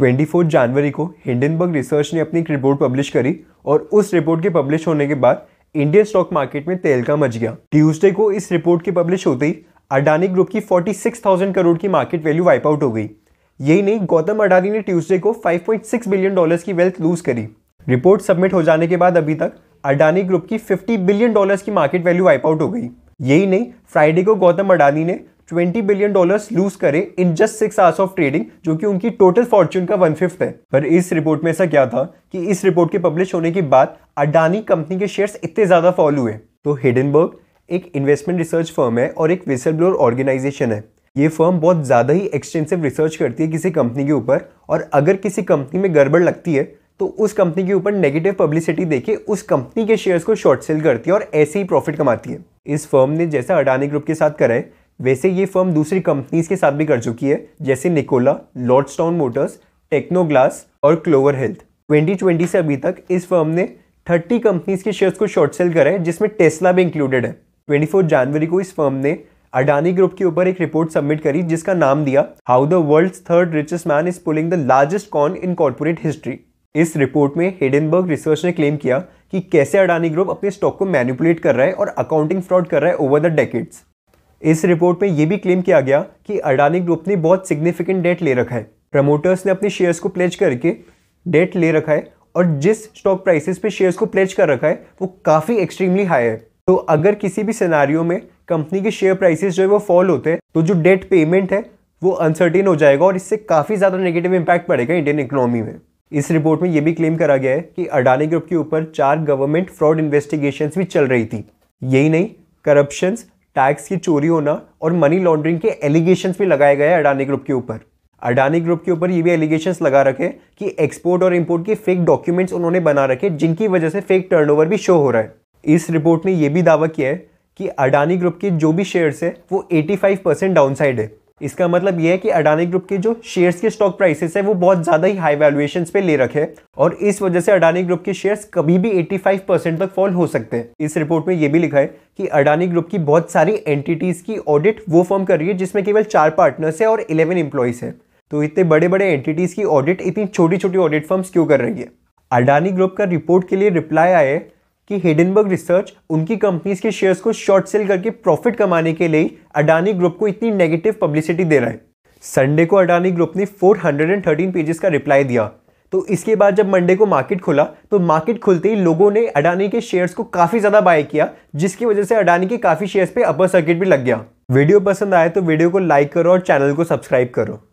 24 जनवरी को Hindenburg research ने अपनी एक रिपोर्ट पब्लिश करी और उस रिपोर्ट के पब्लिश होने के बाद इंडियन स्टॉक मार्केट में तेल का मच गया ट्यूसडे को इस रिपोर्ट के पब्लिश होते ही अडानी ग्रुप की 46,000 करोड़ की मार्केट वैल्यू वाइप आउट हो गई यही नहीं गौतम अडानी ने ट्यूसडे को 5.6 बिलियन डॉलर्स की वेल्थ लूज करी रिपोर्ट सबमिट हो जाने के बाद अभी तक अडानी ग्रुप की 50 बिलियन डॉलर्स की मार्केट वैल्यू वाइप आउट हो गई यही नहीं फ्राइडे को गौतम अडानी ने 20 बिलियन डॉलर्स लूज करे in just six hours of trading जो कि उनकी टोटल फॉर्च्यून का वन फिफ्थ है पर इस रिपोर्ट में ऐसा क्या था कि इस रिपोर्ट के पब्लिश होने के बाद अडानी कंपनी के शेयर्स इतने ज़्यादा फॉल हुए तो हिडनबर्ग एक इन्वेस्टमेंट रिसर्च फर्म है और एक विसल ब्लोर ऑर्गेनाइजेशन है ये फर्म बहुत ज़्यादा ही एक्सटेंसिव रिसर्च करती है किसी कंपनी के ऊपर और अगर किसी कंपनी में गड़बड़ लगती है तो उस कंपनी के ऊपर नेगेटिव पब्लिसिटी देके उस कंपनी के शेयर्स को शॉर्ट सेल करती है और ऐसे ही प्रॉफिट कमाती है इस फर्म ने जैसा अडानी ग्रुप के साथ कराए वैसे ये फर्म दूसरी कंपनीज के साथ भी कर चुकी है जैसे निकोला लॉर्डस्टाउन मोटर्स टेक्नोग्लास और क्लोवर हेल्थ 2020 से अभी तक इस फर्म ने 30 कंपनीज के शेयर्स को शॉर्ट सेल करा है जिसमें टेस्ला भी इंक्लूडेड है 24 जनवरी को इस फर्म ने अडानी ग्रुप के ऊपर एक रिपोर्ट सबमिट करी जिसका नाम दिया how the world third richest man is pulling the largest con in corporate history इस रिपोर्ट में हेडनबर्ग रिसर्च ने क्लेम किया कि कैसे अडानी ग्रुप अपने स्टॉक को मैनिपुलेट कर रहा है और अकाउंटिंग फ्रॉड कर रहा है ओवर द डेकेट्स इस रिपोर्ट में यह भी क्लेम किया गया कि अडानी ग्रुप ने बहुत सिग्निफिकेंट डेट ले रखा है प्रमोटर्स ने अपने शेयर्स को प्लेज करके डेट ले रखा है और जिस स्टॉक प्राइसेस पे शेयर्स को प्लेज कर रखा है वो काफ़ी एक्सट्रीमली हाई है तो अगर किसी भी सिनारियो में कंपनी के शेयर प्राइसेस जो है वो फॉल होते हैं तो जो डेट पेमेंट है वो अनसर्टेन हो जाएगा और इससे काफ़ी ज़्यादा नेगेटिव इंपैक्ट पड़ेगा इंडियन इकोनॉमी में इस रिपोर्ट में यह भी क्लेम करा गया है कि अडानी ग्रुप के ऊपर चार गवर्नमेंट फ्रॉड इन्वेस्टिगेशन भी चल रही थी यही नहीं करप्शन टैक्स की चोरी होना और मनी लॉन्ड्रिंग के एलिगेशन भी लगाए गए अडानी ग्रुप के ऊपर अडानी ग्रुप के ऊपर ये भी एलिगेशन लगा रखे कि एक्सपोर्ट और इम्पोर्ट के फेक डॉक्यूमेंट्स उन्होंने बना रखे जिनकी वजह से फेक टर्नओवर भी शो हो रहा है इस रिपोर्ट ने यह भी दावा किया है कि अडानी ग्रुप के जो भी शेयर्स है वो 85 परसेंट डाउन है इसका मतलब यह है कि अडानी ग्रुप के जो शेयर्स के स्टॉक प्राइसेस है वो बहुत ज़्यादा ही हाई वैल्यूएशन पे ले रखे और इस वजह से अडानी ग्रुप के शेयर्स कभी भी 85 परसेंट तक फॉल हो सकते हैं इस रिपोर्ट में यह भी लिखा है कि अडानी ग्रुप की बहुत सारी एंटिटीज़ की ऑडिट वो फॉर्म कर रही है जिसमें केवल चार पार्टनर्स है और इलेवन इंप्लॉयज है तो इतने बड़े बड़े एंटिटीज़ की ऑडिट इतनी छोटी छोटी ऑडिट फॉर्म क्यों कर रही है अडानी ग्रुप का रिपोर्ट के लिए रिप्लाई आए कि हिडनबर्ग रिसर्च उनकी कंपनीज के शेयर्स को शॉर्ट सेल करके प्रॉफिट कमाने के लिए अडानी ग्रुप को इतनी नेगेटिव पब्लिसिटी दे रहा है संडे को अडानी ग्रुप ने 413 पेजेस का रिप्लाई दिया तो इसके बाद जब मंडे को मार्केट खुला तो मार्केट खुलते ही लोगों ने अडानी के शेयर्स को काफ़ी ज़्यादा बाय किया जिसकी वजह से अडानी के काफ़ी शेयर्स पे अपर सर्किट भी लग गया वीडियो पसंद आए तो वीडियो को लाइक करो और चैनल को सब्सक्राइब करो